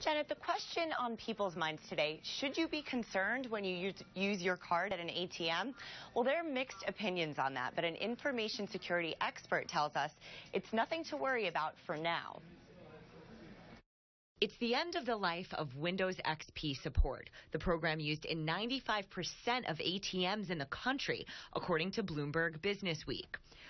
Janet, the question on people's minds today, should you be concerned when you use, use your card at an ATM? Well, there are mixed opinions on that, but an information security expert tells us it's nothing to worry about for now. It's the end of the life of Windows XP support, the program used in 95% of ATMs in the country, according to Bloomberg Businessweek.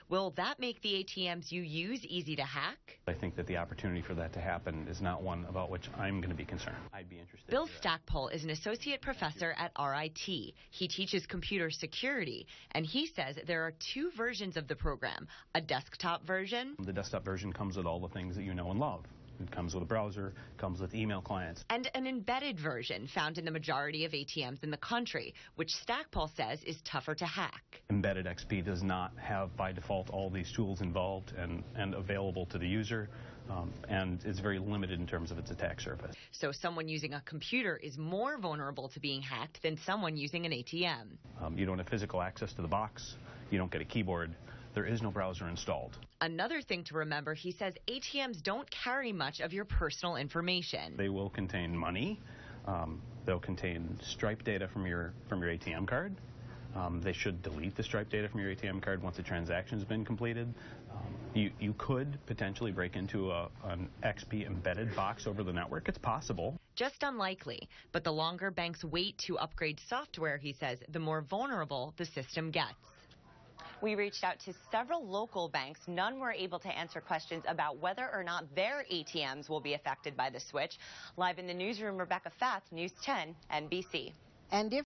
Will that make the ATMs you use easy to hack? I think that the opportunity for that to happen is not one about which I'm going to be concerned. I'd be interested. Bill Stackpole is an associate professor at RIT. He teaches computer security, and he says there are two versions of the program a desktop version. The desktop version comes with all the things that you know and love it comes with a browser, comes with email clients. And an embedded version found in the majority of ATMs in the country, which Stackpole says is tougher to hack. Embedded XP does not have by default all these tools involved and, and available to the user. Um, and it's very limited in terms of its attack surface. So someone using a computer is more vulnerable to being hacked than someone using an ATM. Um, you don't have physical access to the box. You don't get a keyboard there is no browser installed. Another thing to remember, he says ATMs don't carry much of your personal information. They will contain money. Um, they'll contain Stripe data from your from your ATM card. Um, they should delete the Stripe data from your ATM card once the transaction has been completed. Um, you, you could potentially break into a, an XP embedded box over the network. It's possible. Just unlikely. But the longer banks wait to upgrade software, he says, the more vulnerable the system gets. We reached out to several local banks. None were able to answer questions about whether or not their ATMs will be affected by the switch. Live in the newsroom, Rebecca Fath, News 10, NBC. And if